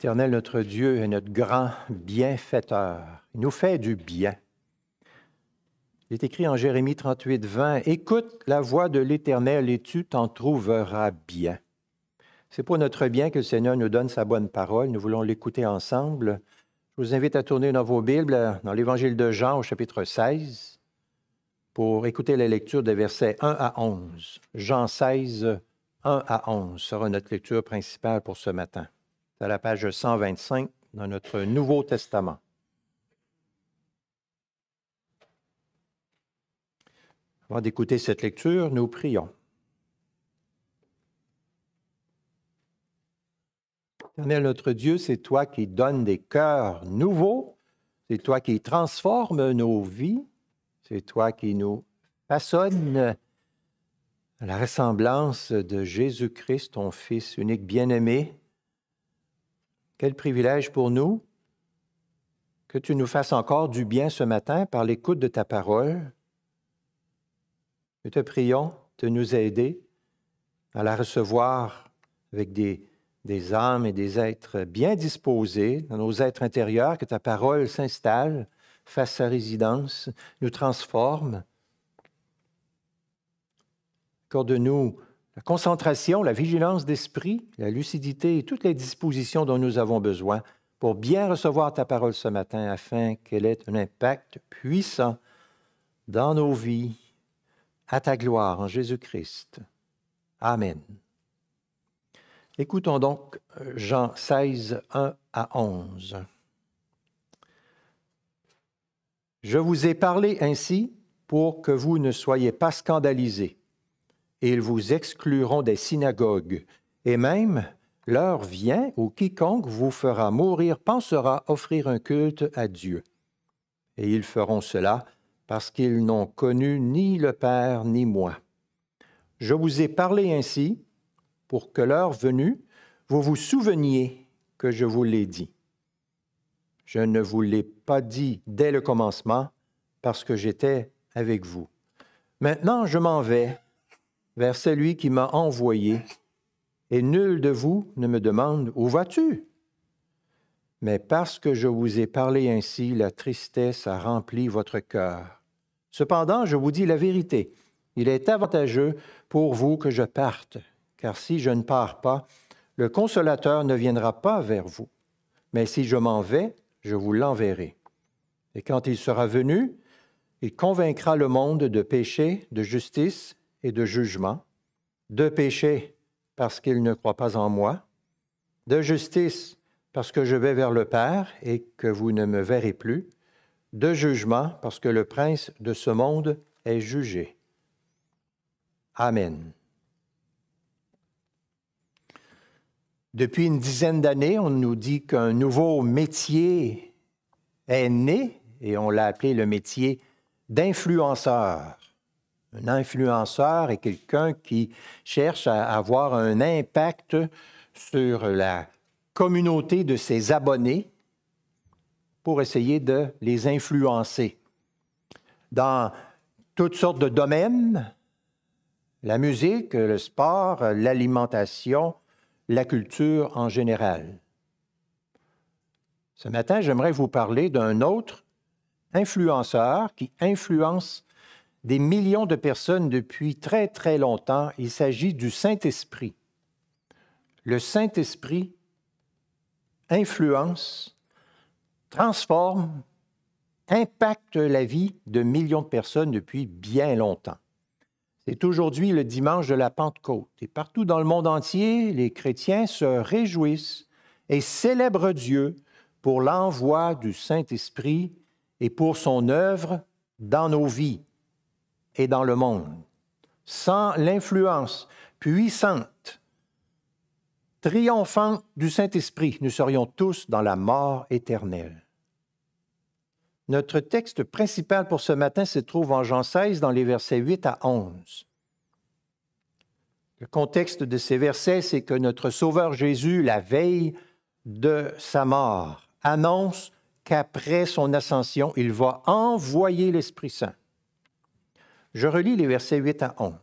L'Éternel, notre Dieu est notre grand bienfaiteur. Il nous fait du bien. Il est écrit en Jérémie 38, 20, Écoute la voix de l'Éternel et tu t'en trouveras bien. C'est pour notre bien que le Seigneur nous donne sa bonne parole. Nous voulons l'écouter ensemble. Je vous invite à tourner dans vos Bibles, dans l'Évangile de Jean au chapitre 16, pour écouter la lecture des versets 1 à 11. Jean 16, 1 à 11 sera notre lecture principale pour ce matin à la page 125 dans notre Nouveau Testament. Avant d'écouter cette lecture, nous prions. Éternel notre Dieu, c'est toi qui donnes des cœurs nouveaux, c'est toi qui transformes nos vies, c'est toi qui nous façonne à la ressemblance de Jésus-Christ, ton Fils unique bien-aimé, quel privilège pour nous que tu nous fasses encore du bien ce matin par l'écoute de ta parole. Nous te prions de nous aider à la recevoir avec des, âmes et des êtres bien disposés, dans nos êtres intérieurs, que ta parole s'installe, fasse sa résidence, nous transforme. Accorde-nous la concentration, la vigilance d'esprit, la lucidité et toutes les dispositions dont nous avons besoin pour bien recevoir ta parole ce matin afin qu'elle ait un impact puissant dans nos vies, à ta gloire en Jésus-Christ. Amen. Écoutons donc euh, Jean 16, 1 à 11. Je vous ai parlé ainsi pour que vous ne soyez pas scandalisés ils vous excluront des synagogues. Et même, l'heure vient où quiconque vous fera mourir pensera offrir un culte à Dieu. Et ils feront cela parce qu'ils n'ont connu ni le Père ni moi. Je vous ai parlé ainsi pour que l'heure venue, vous vous souveniez que je vous l'ai dit. Je ne vous l'ai pas dit dès le commencement parce que j'étais avec vous. Maintenant, je m'en vais vers celui qui m'a envoyé, et nul de vous ne me demande Où vas-tu Mais parce que je vous ai parlé ainsi, la tristesse a rempli votre cœur. Cependant, je vous dis la vérité, il est avantageux pour vous que je parte, car si je ne pars pas, le consolateur ne viendra pas vers vous. Mais si je m'en vais, je vous l'enverrai. Et quand il sera venu, il convaincra le monde de péché, de justice et de jugement, de péché parce qu'il ne croit pas en moi, de justice parce que je vais vers le Père et que vous ne me verrez plus, de jugement parce que le prince de ce monde est jugé. Amen. Depuis une dizaine d'années, on nous dit qu'un nouveau métier est né, et on l'a appelé le métier d'influenceur. Un influenceur est quelqu'un qui cherche à avoir un impact sur la communauté de ses abonnés pour essayer de les influencer. Dans toutes sortes de domaines, la musique, le sport, l'alimentation, la culture en général. Ce matin, j'aimerais vous parler d'un autre influenceur qui influence des millions de personnes depuis très très longtemps. Il s'agit du Saint-Esprit. Le Saint-Esprit influence, transforme, impacte la vie de millions de personnes depuis bien longtemps. C'est aujourd'hui le dimanche de la Pentecôte et partout dans le monde entier, les chrétiens se réjouissent et célèbrent Dieu pour l'envoi du Saint-Esprit et pour son œuvre dans nos vies et dans le monde. Sans l'influence puissante, triomphante du Saint-Esprit, nous serions tous dans la mort éternelle. Notre texte principal pour ce matin se trouve en Jean 16 dans les versets 8 à 11. Le contexte de ces versets, c'est que notre Sauveur Jésus, la veille de sa mort, annonce qu'après son ascension, il va envoyer l'Esprit Saint. Je relis les versets 8 à 11.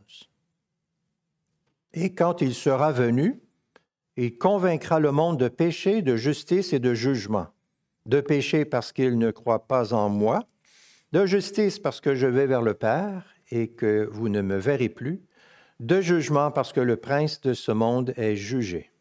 Et quand il sera venu, il convaincra le monde de péché, de justice et de jugement. De péché parce qu'il ne croit pas en moi, de justice parce que je vais vers le Père et que vous ne me verrez plus, de jugement parce que le prince de ce monde est jugé.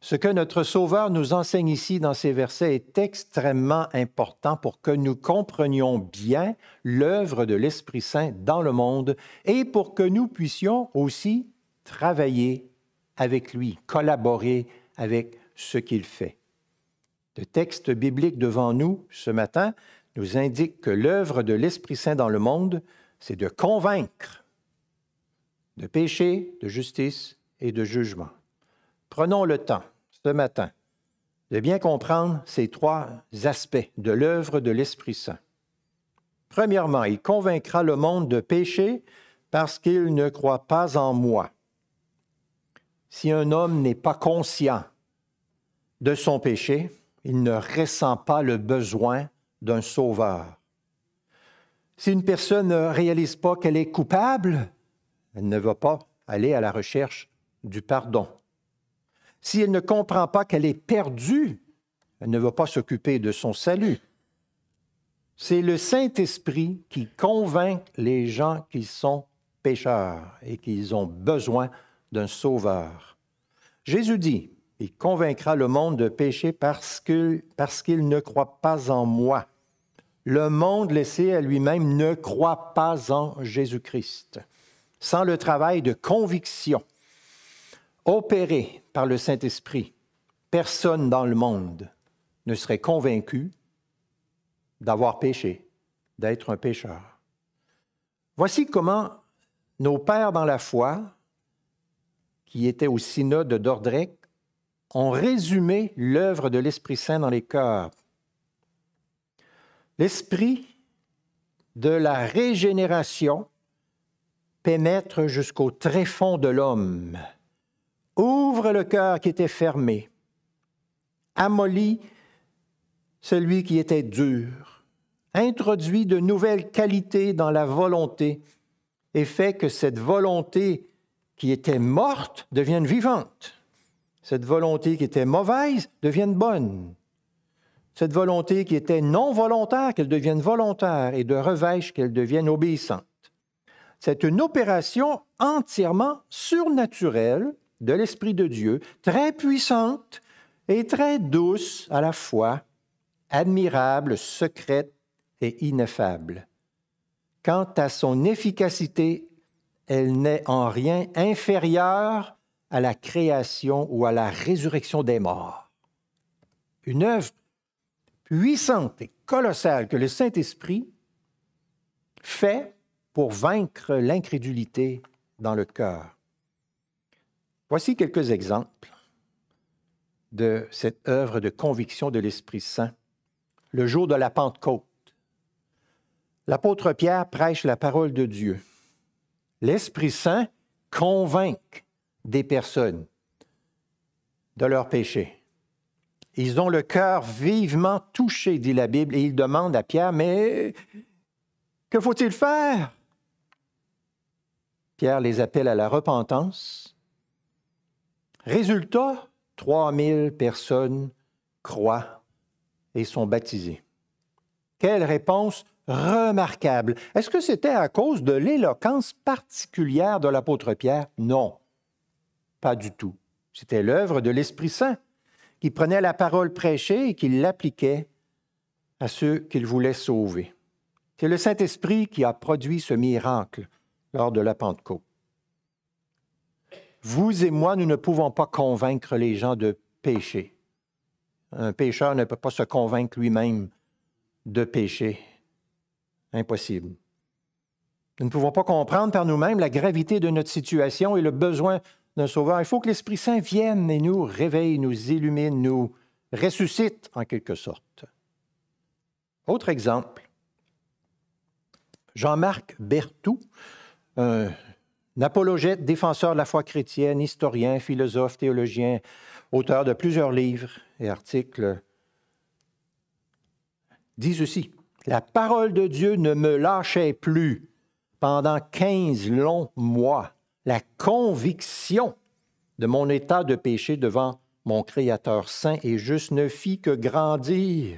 Ce que notre Sauveur nous enseigne ici dans ces versets est extrêmement important pour que nous comprenions bien l'œuvre de l'Esprit Saint dans le monde et pour que nous puissions aussi travailler avec lui, collaborer avec ce qu'il fait. Le texte biblique devant nous ce matin nous indique que l'œuvre de l'Esprit Saint dans le monde, c'est de convaincre de péché, de justice et de jugement prenons le temps ce matin de bien comprendre ces trois aspects de l'œuvre de l'Esprit Saint. Premièrement, il convaincra le monde de péché parce qu'il ne croit pas en moi. Si un homme n'est pas conscient de son péché, il ne ressent pas le besoin d'un sauveur. Si une personne ne réalise pas qu'elle est coupable, elle ne va pas aller à la recherche du pardon. Si elle ne comprend pas qu'elle est perdue, elle ne va pas s'occuper de son salut. C'est le Saint-Esprit qui convainc les gens qui sont pécheurs et qu'ils ont besoin d'un sauveur. Jésus dit, il convaincra le monde de pécher parce qu'il ne croit pas en moi. Le monde laissé à lui-même ne croit pas en Jésus-Christ. Sans le travail de conviction, opéré par le Saint-Esprit, personne dans le monde ne serait convaincu d'avoir péché, d'être un pécheur. Voici comment nos pères dans la foi, qui étaient au synode d'Ordrec, ont résumé l'œuvre de l'Esprit Saint dans les cœurs. L'Esprit de la régénération pénètre jusqu'au tréfonds de l'homme Ouvre le cœur qui était fermé. amolit celui qui était dur. Introduit de nouvelles qualités dans la volonté et fait que cette volonté qui était morte devienne vivante. Cette volonté qui était mauvaise devienne bonne. Cette volonté qui était non volontaire, qu'elle devienne volontaire et de revêche, qu'elle devienne obéissante. C'est une opération entièrement surnaturelle de l'Esprit de Dieu, très puissante et très douce à la fois, admirable, secrète et ineffable. Quant à son efficacité, elle n'est en rien inférieure à la création ou à la résurrection des morts. Une œuvre puissante et colossale que le Saint-Esprit fait pour vaincre l'incrédulité dans le cœur. Voici quelques exemples de cette œuvre de conviction de l'Esprit Saint, le jour de la Pentecôte. L'apôtre Pierre prêche la parole de Dieu. L'Esprit Saint convainc des personnes de leurs péchés. Ils ont le cœur vivement touché, dit la Bible, et ils demandent à Pierre, mais que faut-il faire? Pierre les appelle à la repentance Résultat, 3000 personnes croient et sont baptisées. Quelle réponse remarquable. Est-ce que c'était à cause de l'éloquence particulière de l'apôtre Pierre? Non, pas du tout. C'était l'œuvre de l'Esprit Saint qui prenait la parole prêchée et qui l'appliquait à ceux qu'il voulait sauver. C'est le Saint-Esprit qui a produit ce miracle lors de la Pentecôte. Vous et moi, nous ne pouvons pas convaincre les gens de pécher. Un pécheur ne peut pas se convaincre lui-même de pécher. Impossible. Nous ne pouvons pas comprendre par nous-mêmes la gravité de notre situation et le besoin d'un sauveur. Il faut que l'Esprit Saint vienne et nous réveille, nous illumine, nous ressuscite en quelque sorte. Autre exemple, Jean-Marc Berthoud, un Napologète, défenseur de la foi chrétienne, historien, philosophe, théologien, auteur de plusieurs livres et articles, dit ceci La parole de Dieu ne me lâchait plus pendant 15 longs mois. La conviction de mon état de péché devant mon Créateur saint et juste ne fit que grandir.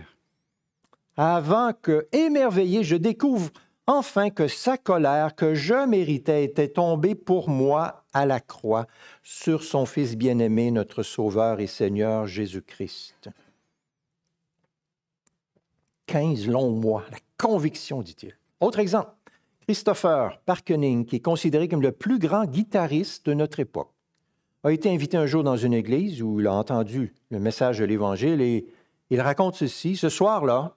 Avant que, émerveillé, je découvre enfin que sa colère que je méritais était tombée pour moi à la croix sur son Fils bien-aimé, notre Sauveur et Seigneur Jésus-Christ. Quinze longs mois, la conviction, dit-il. Autre exemple, Christopher Parkening, qui est considéré comme le plus grand guitariste de notre époque, a été invité un jour dans une église où il a entendu le message de l'Évangile et il raconte ceci. Ce soir-là,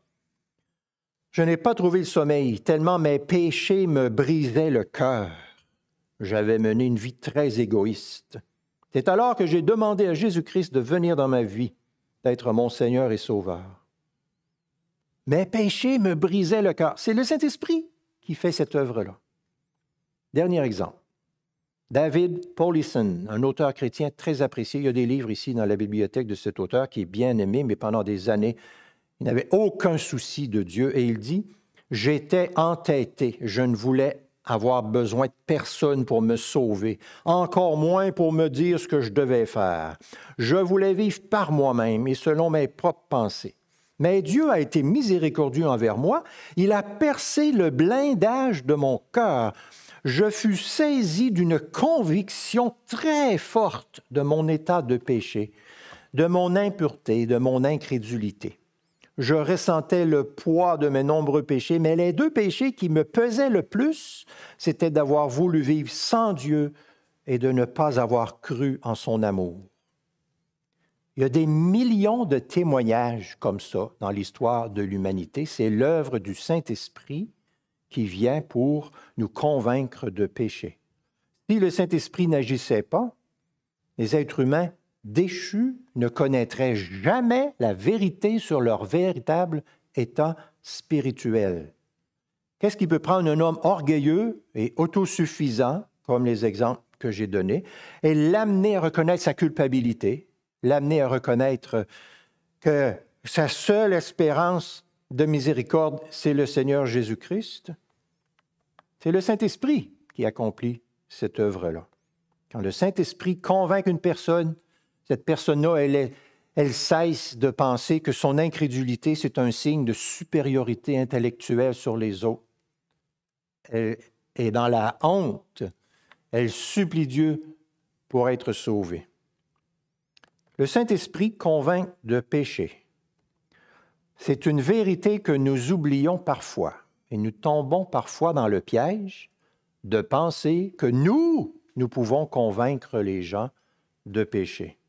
je n'ai pas trouvé le sommeil, tellement mes péchés me brisaient le cœur. J'avais mené une vie très égoïste. C'est alors que j'ai demandé à Jésus-Christ de venir dans ma vie, d'être mon Seigneur et Sauveur. Mes péchés me brisaient le cœur. C'est le Saint-Esprit qui fait cette œuvre-là. Dernier exemple. David Paulison, un auteur chrétien très apprécié. Il y a des livres ici dans la bibliothèque de cet auteur qui est bien aimé, mais pendant des années, il n'avait aucun souci de Dieu et il dit, j'étais entêté, je ne voulais avoir besoin de personne pour me sauver, encore moins pour me dire ce que je devais faire. Je voulais vivre par moi-même et selon mes propres pensées. Mais Dieu a été miséricordieux envers moi, il a percé le blindage de mon cœur. Je fus saisi d'une conviction très forte de mon état de péché, de mon impureté, de mon incrédulité je ressentais le poids de mes nombreux péchés, mais les deux péchés qui me pesaient le plus, c'était d'avoir voulu vivre sans Dieu et de ne pas avoir cru en son amour. Il y a des millions de témoignages comme ça dans l'histoire de l'humanité. C'est l'œuvre du Saint-Esprit qui vient pour nous convaincre de pécher Si le Saint-Esprit n'agissait pas, les êtres humains déchus ne connaîtraient jamais la vérité sur leur véritable état spirituel. Qu'est-ce qui peut prendre un homme orgueilleux et autosuffisant, comme les exemples que j'ai donnés, et l'amener à reconnaître sa culpabilité, l'amener à reconnaître que sa seule espérance de miséricorde, c'est le Seigneur Jésus-Christ? C'est le Saint-Esprit qui accomplit cette œuvre-là. Quand le Saint-Esprit convainc une personne cette personne-là, elle, elle cesse de penser que son incrédulité, c'est un signe de supériorité intellectuelle sur les autres. Et dans la honte. Elle supplie Dieu pour être sauvée. Le Saint-Esprit convainc de pécher. C'est une vérité que nous oublions parfois et nous tombons parfois dans le piège de penser que nous, nous pouvons convaincre les gens de pécher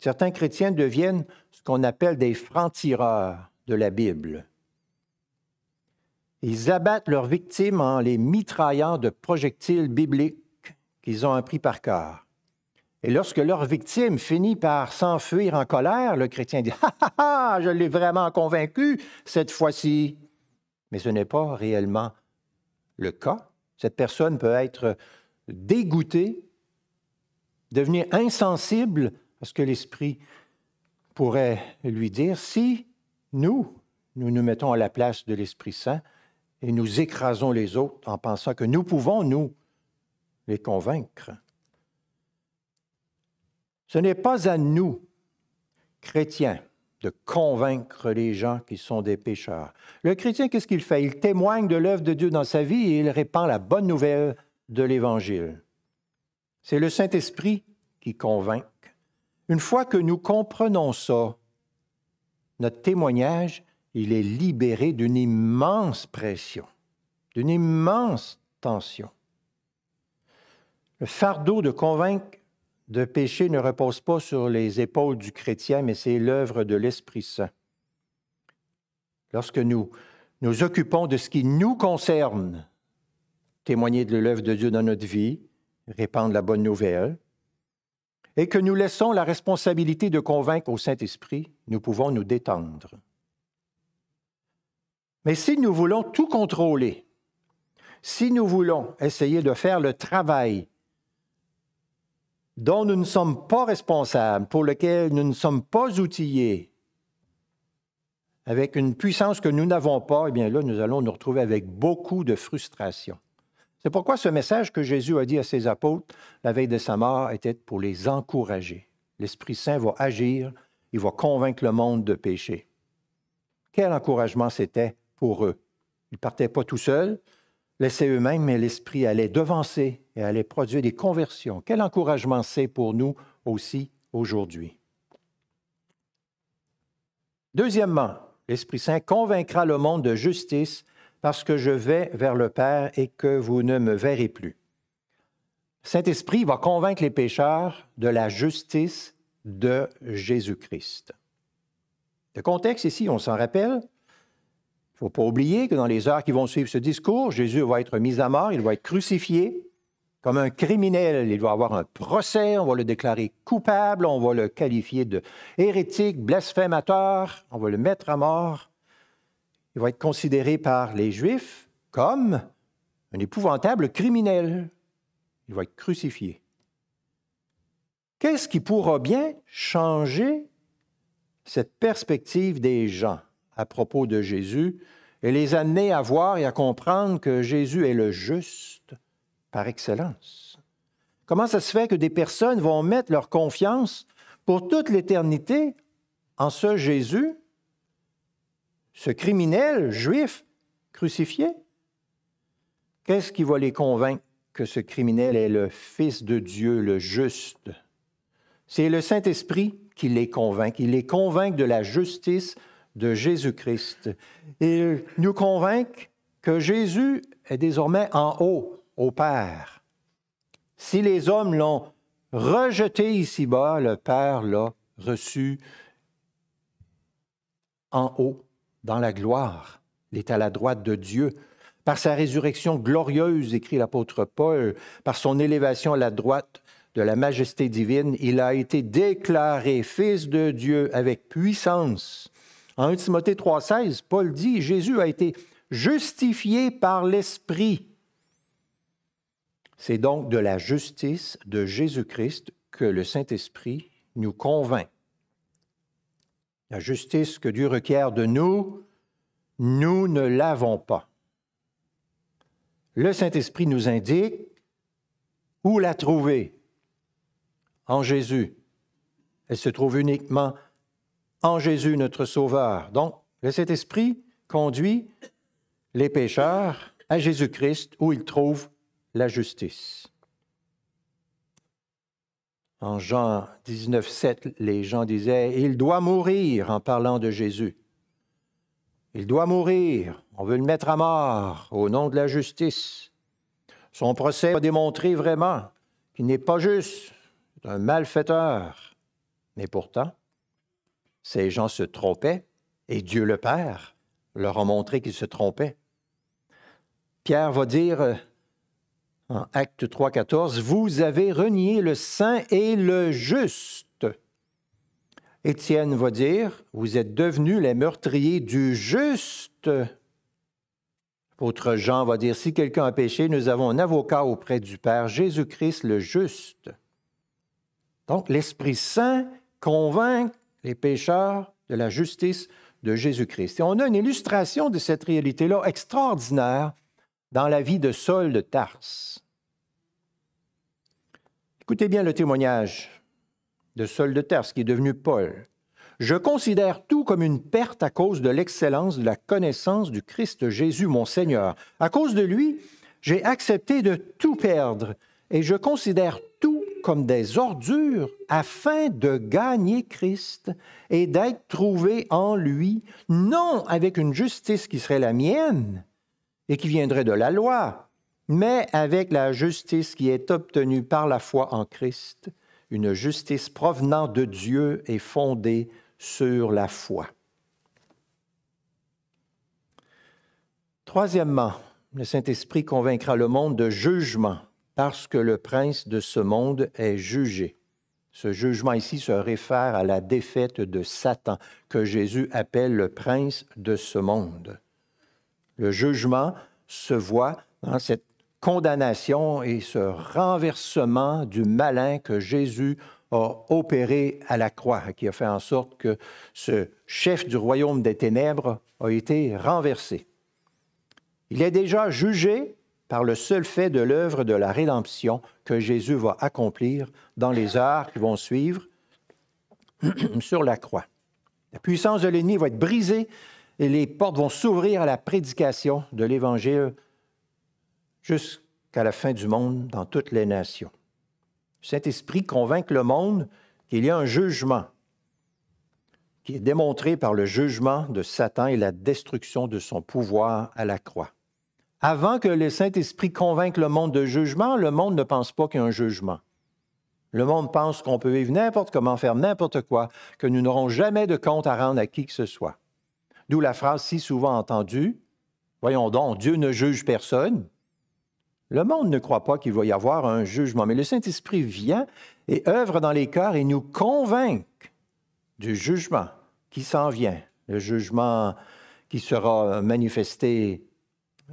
certains chrétiens deviennent ce qu'on appelle des francs-tireurs de la Bible. Ils abattent leurs victimes en les mitraillant de projectiles bibliques qu'ils ont appris par cœur. Et lorsque leur victime finit par s'enfuir en colère, le chrétien dit Ah ah ah, je l'ai vraiment convaincu cette fois-ci. Mais ce n'est pas réellement le cas. Cette personne peut être dégoûtée, devenir insensible parce que l'Esprit pourrait lui dire, si nous, nous nous mettons à la place de l'Esprit Saint et nous écrasons les autres en pensant que nous pouvons, nous, les convaincre. Ce n'est pas à nous, chrétiens, de convaincre les gens qui sont des pécheurs. Le chrétien, qu'est-ce qu'il fait? Il témoigne de l'œuvre de Dieu dans sa vie et il répand la bonne nouvelle de l'Évangile. C'est le Saint-Esprit qui convainc une fois que nous comprenons ça, notre témoignage, il est libéré d'une immense pression, d'une immense tension. Le fardeau de convaincre de péché ne repose pas sur les épaules du chrétien, mais c'est l'œuvre de l'Esprit Saint. Lorsque nous nous occupons de ce qui nous concerne, témoigner de l'œuvre de Dieu dans notre vie, répandre la bonne nouvelle, et que nous laissons la responsabilité de convaincre au Saint-Esprit, nous pouvons nous détendre. Mais si nous voulons tout contrôler, si nous voulons essayer de faire le travail dont nous ne sommes pas responsables, pour lequel nous ne sommes pas outillés, avec une puissance que nous n'avons pas, eh bien là, nous allons nous retrouver avec beaucoup de frustration. C'est pourquoi ce message que Jésus a dit à ses apôtres la veille de sa mort était pour les encourager. L'Esprit Saint va agir, il va convaincre le monde de pécher. Quel encouragement c'était pour eux. Ils ne partaient pas tout seuls, laissaient eux-mêmes, mais l'Esprit allait devancer et allait produire des conversions. Quel encouragement c'est pour nous aussi aujourd'hui. Deuxièmement, l'Esprit Saint convaincra le monde de justice parce que je vais vers le Père et que vous ne me verrez plus. Saint-Esprit va convaincre les pécheurs de la justice de Jésus-Christ. Le contexte ici, on s'en rappelle. Il ne faut pas oublier que dans les heures qui vont suivre ce discours, Jésus va être mis à mort, il va être crucifié comme un criminel. Il va avoir un procès, on va le déclarer coupable, on va le qualifier de hérétique, blasphémateur, on va le mettre à mort il va être considéré par les Juifs comme un épouvantable criminel. Il va être crucifié. Qu'est-ce qui pourra bien changer cette perspective des gens à propos de Jésus et les amener à voir et à comprendre que Jésus est le juste par excellence? Comment ça se fait que des personnes vont mettre leur confiance pour toute l'éternité en ce Jésus ce criminel juif crucifié? Qu'est-ce qui va les convaincre que ce criminel est le Fils de Dieu, le juste? C'est le Saint-Esprit qui les convainc. Il les convainc de la justice de Jésus-Christ. Il nous convainc que Jésus est désormais en haut, au Père. Si les hommes l'ont rejeté ici-bas, le Père l'a reçu en haut, dans la gloire. Il est à la droite de Dieu. Par sa résurrection glorieuse, écrit l'apôtre Paul, par son élévation à la droite de la majesté divine, il a été déclaré fils de Dieu avec puissance. En 1 Timothée 3,16, Paul dit Jésus a été justifié par l'Esprit. C'est donc de la justice de Jésus-Christ que le Saint-Esprit nous convainc. La justice que Dieu requiert de nous, nous ne l'avons pas. Le Saint-Esprit nous indique où la trouver en Jésus. Elle se trouve uniquement en Jésus, notre Sauveur. Donc, le Saint-Esprit conduit les pécheurs à Jésus-Christ où ils trouvent la justice. En Jean 19, 7, les gens disaient Il doit mourir en parlant de Jésus. Il doit mourir. On veut le mettre à mort au nom de la justice. Son procès a démontré vraiment qu'il n'est pas juste, c'est un malfaiteur. Mais pourtant, ces gens se trompaient et Dieu le Père leur a montré qu'ils se trompaient. Pierre va dire en Acte 3, 14, vous avez renié le saint et le juste. Étienne va dire, vous êtes devenus les meurtriers du juste. Autre Jean va dire, si quelqu'un a péché, nous avons un avocat auprès du Père, Jésus-Christ le juste. Donc l'Esprit Saint convainc les pécheurs de la justice de Jésus-Christ. Et on a une illustration de cette réalité-là extraordinaire dans la vie de Saul de Tarse. Écoutez bien le témoignage de Saul de Tarse, qui est devenu Paul. Je considère tout comme une perte à cause de l'excellence de la connaissance du Christ Jésus, mon Seigneur. À cause de lui, j'ai accepté de tout perdre et je considère tout comme des ordures afin de gagner Christ et d'être trouvé en lui, non avec une justice qui serait la mienne, et qui viendrait de la loi, mais avec la justice qui est obtenue par la foi en Christ, une justice provenant de Dieu et fondée sur la foi. Troisièmement, le Saint-Esprit convaincra le monde de jugement parce que le prince de ce monde est jugé. Ce jugement ici se réfère à la défaite de Satan que Jésus appelle le prince de ce monde. Le jugement se voit dans cette condamnation et ce renversement du malin que Jésus a opéré à la croix, qui a fait en sorte que ce chef du royaume des ténèbres a été renversé. Il est déjà jugé par le seul fait de l'œuvre de la rédemption que Jésus va accomplir dans les heures qui vont suivre sur la croix. La puissance de l'ennemi va être brisée et les portes vont s'ouvrir à la prédication de l'Évangile jusqu'à la fin du monde dans toutes les nations. Le Saint-Esprit convainc le monde qu'il y a un jugement qui est démontré par le jugement de Satan et la destruction de son pouvoir à la croix. Avant que le Saint-Esprit convainque le monde de jugement, le monde ne pense pas qu'il y a un jugement. Le monde pense qu'on peut vivre n'importe comment, faire n'importe quoi, que nous n'aurons jamais de compte à rendre à qui que ce soit. D'où la phrase si souvent entendue, voyons donc, Dieu ne juge personne. Le monde ne croit pas qu'il va y avoir un jugement, mais le Saint-Esprit vient et œuvre dans les cœurs et nous convainc du jugement qui s'en vient, le jugement qui sera manifesté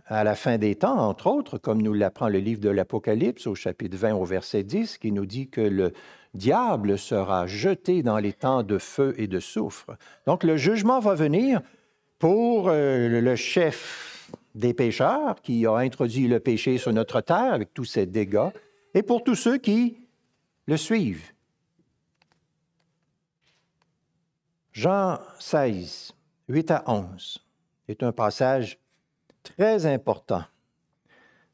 à la fin des temps, entre autres, comme nous l'apprend le livre de l'Apocalypse au chapitre 20 au verset 10, qui nous dit que le diable sera jeté dans les temps de feu et de soufre. Donc le jugement va venir pour euh, le chef des pêcheurs qui a introduit le péché sur notre terre avec tous ses dégâts, et pour tous ceux qui le suivent. Jean 16, 8 à 11 est un passage très important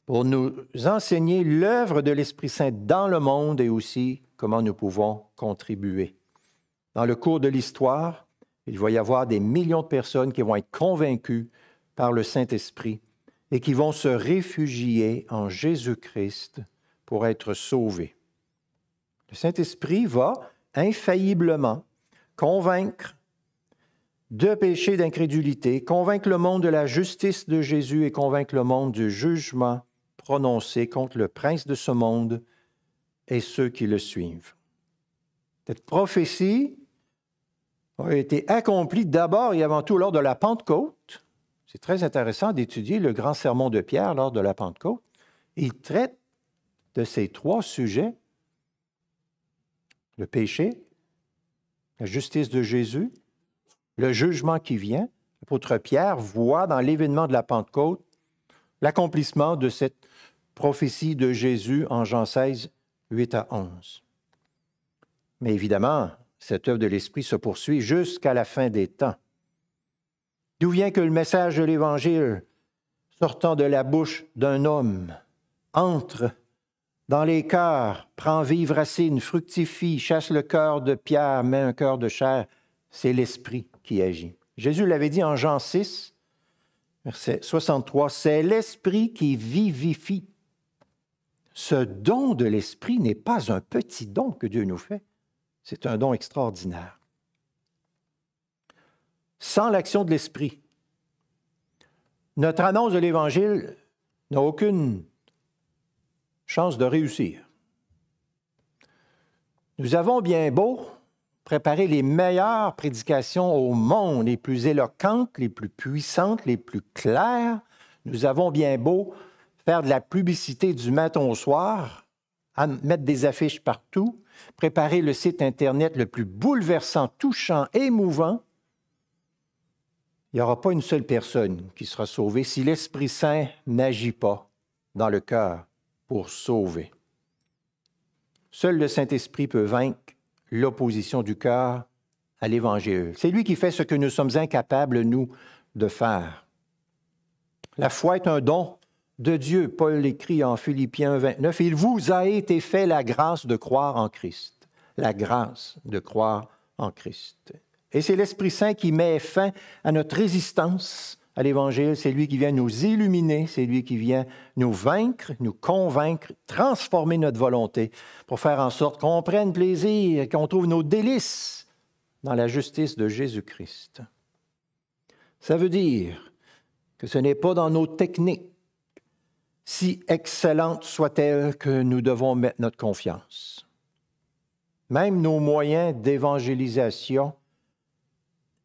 pour nous enseigner l'œuvre de l'Esprit Saint dans le monde et aussi comment nous pouvons contribuer. Dans le cours de l'histoire, il va y avoir des millions de personnes qui vont être convaincues par le Saint-Esprit et qui vont se réfugier en Jésus-Christ pour être sauvées. Le Saint-Esprit va infailliblement convaincre de péché d'incrédulité, convaincre le monde de la justice de Jésus et convaincre le monde du jugement prononcé contre le prince de ce monde et ceux qui le suivent. Cette prophétie ont été accomplis d'abord et avant tout lors de la Pentecôte. C'est très intéressant d'étudier le grand sermon de Pierre lors de la Pentecôte. Il traite de ces trois sujets, le péché, la justice de Jésus, le jugement qui vient. L'apôtre Pierre voit dans l'événement de la Pentecôte l'accomplissement de cette prophétie de Jésus en Jean 16, 8 à 11. Mais évidemment, cette œuvre de l'Esprit se poursuit jusqu'à la fin des temps. D'où vient que le message de l'Évangile sortant de la bouche d'un homme entre dans les cœurs, prend vive racine, fructifie, chasse le cœur de pierre, met un cœur de chair, c'est l'Esprit qui agit. Jésus l'avait dit en Jean 6, verset 63, c'est l'Esprit qui vivifie. Ce don de l'Esprit n'est pas un petit don que Dieu nous fait. C'est un don extraordinaire. Sans l'action de l'Esprit, notre annonce de l'Évangile n'a aucune chance de réussir. Nous avons bien beau préparer les meilleures prédications au monde, les plus éloquentes, les plus puissantes, les plus claires. Nous avons bien beau faire de la publicité du matin au soir, mettre des affiches partout, préparer le site Internet le plus bouleversant, touchant, émouvant, il n'y aura pas une seule personne qui sera sauvée si l'Esprit Saint n'agit pas dans le cœur pour sauver. Seul le Saint-Esprit peut vaincre l'opposition du cœur à l'Évangile. C'est lui qui fait ce que nous sommes incapables, nous, de faire. La foi est un don de Dieu, Paul l'écrit en Philippiens 29, il vous a été fait la grâce de croire en Christ. La grâce de croire en Christ. Et c'est l'Esprit Saint qui met fin à notre résistance à l'Évangile. C'est lui qui vient nous illuminer, c'est lui qui vient nous vaincre, nous convaincre, transformer notre volonté pour faire en sorte qu'on prenne plaisir, qu'on trouve nos délices dans la justice de Jésus-Christ. Ça veut dire que ce n'est pas dans nos techniques si excellente soit-elle que nous devons mettre notre confiance. Même nos moyens d'évangélisation,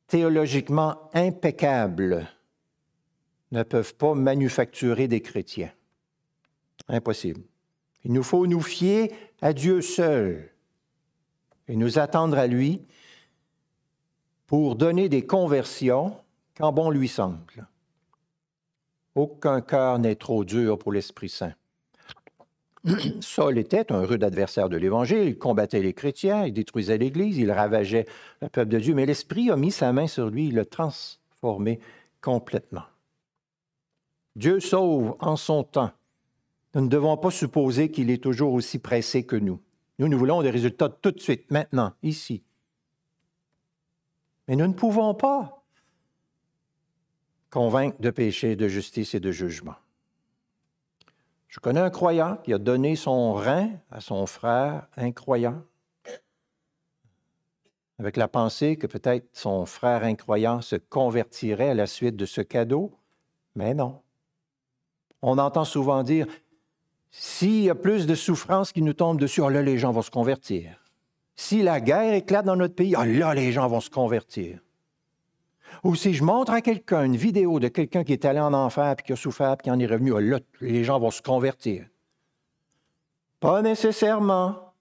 théologiquement impeccables, ne peuvent pas manufacturer des chrétiens. Impossible. Il nous faut nous fier à Dieu seul et nous attendre à lui pour donner des conversions quand bon lui semble. Aucun cœur n'est trop dur pour l'Esprit Saint. Saul était un rude adversaire de l'Évangile, il combattait les chrétiens, il détruisait l'Église, il ravageait le peuple de Dieu, mais l'Esprit a mis sa main sur lui, il l'a transformé complètement. Dieu sauve en son temps. Nous ne devons pas supposer qu'il est toujours aussi pressé que nous. Nous, nous voulons des résultats tout de suite, maintenant, ici. Mais nous ne pouvons pas convaincre de péché, de justice et de jugement. Je connais un croyant qui a donné son rein à son frère incroyant, avec la pensée que peut-être son frère incroyant se convertirait à la suite de ce cadeau, mais non. On entend souvent dire, s'il y a plus de souffrances qui nous tombent dessus, oh là, les gens vont se convertir. Si la guerre éclate dans notre pays, oh là, les gens vont se convertir. Ou si je montre à quelqu'un une vidéo de quelqu'un qui est allé en enfer, puis qui a souffert, puis qui en est revenu, oh là, les gens vont se convertir. Pas nécessairement.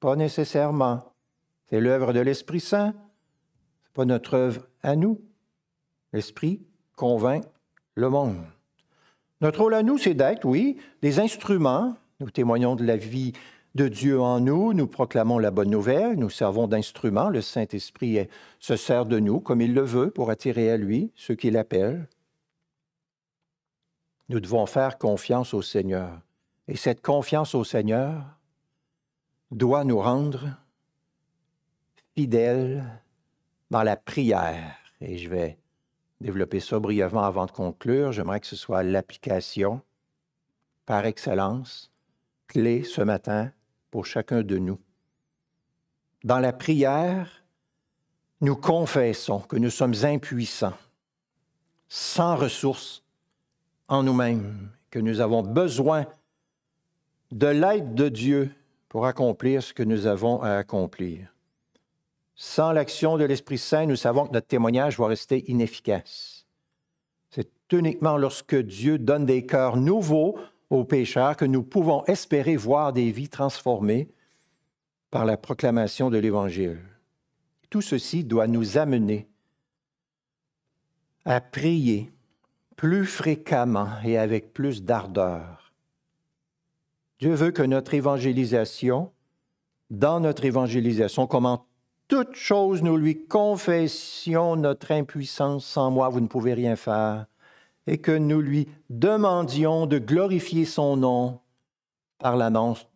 Pas nécessairement. C'est l'œuvre de l'Esprit Saint. C'est pas notre œuvre à nous. L'Esprit convainc le monde. Notre rôle à nous, c'est d'être, oui, des instruments. Nous témoignons de la vie de Dieu en nous, nous proclamons la bonne nouvelle, nous servons d'instruments, le Saint-Esprit se sert de nous comme il le veut pour attirer à lui ceux qu'il appelle. Nous devons faire confiance au Seigneur. Et cette confiance au Seigneur doit nous rendre fidèles dans la prière. Et je vais développer ça brièvement avant de conclure. J'aimerais que ce soit l'application par excellence, clé ce matin pour chacun de nous. Dans la prière, nous confessons que nous sommes impuissants, sans ressources en nous-mêmes, que nous avons besoin de l'aide de Dieu pour accomplir ce que nous avons à accomplir. Sans l'action de l'Esprit Saint, nous savons que notre témoignage va rester inefficace. C'est uniquement lorsque Dieu donne des cœurs nouveaux aux pécheurs que nous pouvons espérer voir des vies transformées par la proclamation de l'Évangile. Tout ceci doit nous amener à prier plus fréquemment et avec plus d'ardeur. Dieu veut que notre évangélisation, dans notre évangélisation, comme toutes toute chose, nous lui confessions notre impuissance. Sans moi, vous ne pouvez rien faire et que nous lui demandions de glorifier son nom par l'annonce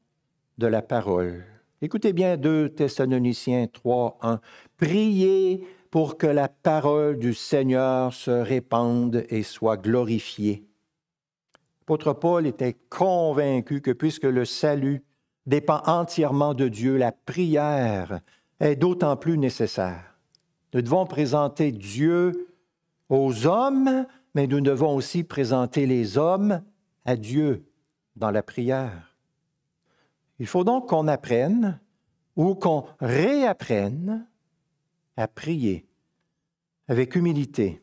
de la parole. Écoutez bien 2 Thessaloniciens 3, 1. Priez pour que la parole du Seigneur se répande et soit glorifiée. L'apôtre Paul était convaincu que puisque le salut dépend entièrement de Dieu, la prière est d'autant plus nécessaire. Nous devons présenter Dieu aux hommes mais nous devons aussi présenter les hommes à Dieu dans la prière. Il faut donc qu'on apprenne ou qu'on réapprenne à prier avec humilité,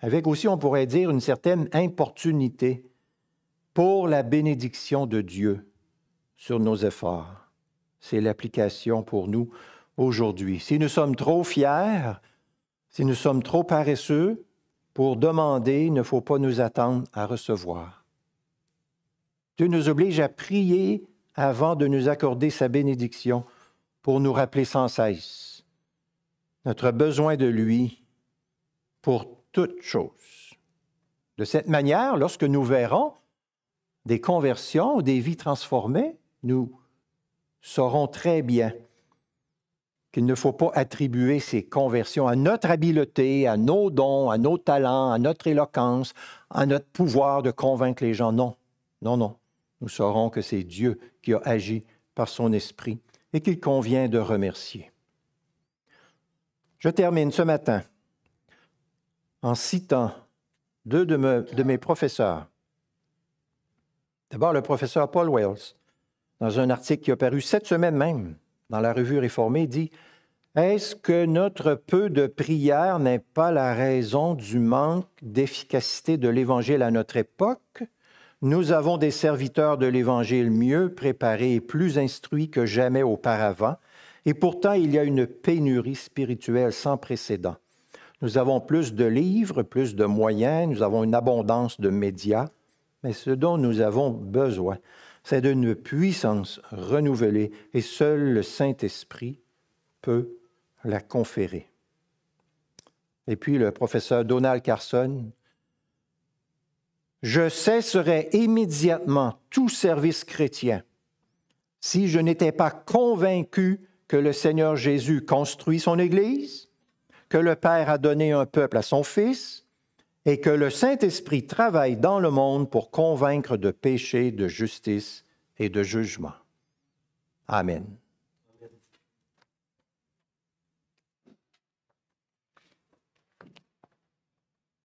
avec aussi, on pourrait dire, une certaine importunité pour la bénédiction de Dieu sur nos efforts. C'est l'application pour nous aujourd'hui. Si nous sommes trop fiers, si nous sommes trop paresseux, pour demander, il ne faut pas nous attendre à recevoir. Dieu nous oblige à prier avant de nous accorder sa bénédiction pour nous rappeler sans cesse notre besoin de lui pour toute chose. De cette manière, lorsque nous verrons des conversions, ou des vies transformées, nous saurons très bien qu'il ne faut pas attribuer ces conversions à notre habileté, à nos dons, à nos talents, à notre éloquence, à notre pouvoir de convaincre les gens. Non, non, non. Nous saurons que c'est Dieu qui a agi par son esprit et qu'il convient de remercier. Je termine ce matin en citant deux de, mes professeurs. D'abord, le professeur Paul Wells, dans un article qui a paru cette semaine même dans la revue réformée, dit Est-ce que notre peu de prière n'est pas la raison du manque d'efficacité de l'Évangile à notre époque Nous avons des serviteurs de l'Évangile mieux préparés et plus instruits que jamais auparavant, et pourtant il y a une pénurie spirituelle sans précédent. Nous avons plus de livres, plus de moyens, nous avons une abondance de médias, mais ce dont nous avons besoin, c'est d'une puissance renouvelée et seul le Saint-Esprit peut la conférer. Et puis le professeur Donald Carson, je cesserai immédiatement tout service chrétien si je n'étais pas convaincu que le Seigneur Jésus construit son Église, que le Père a donné un peuple à son Fils, et que le Saint-Esprit travaille dans le monde pour convaincre de péché, de justice et de jugement. Amen.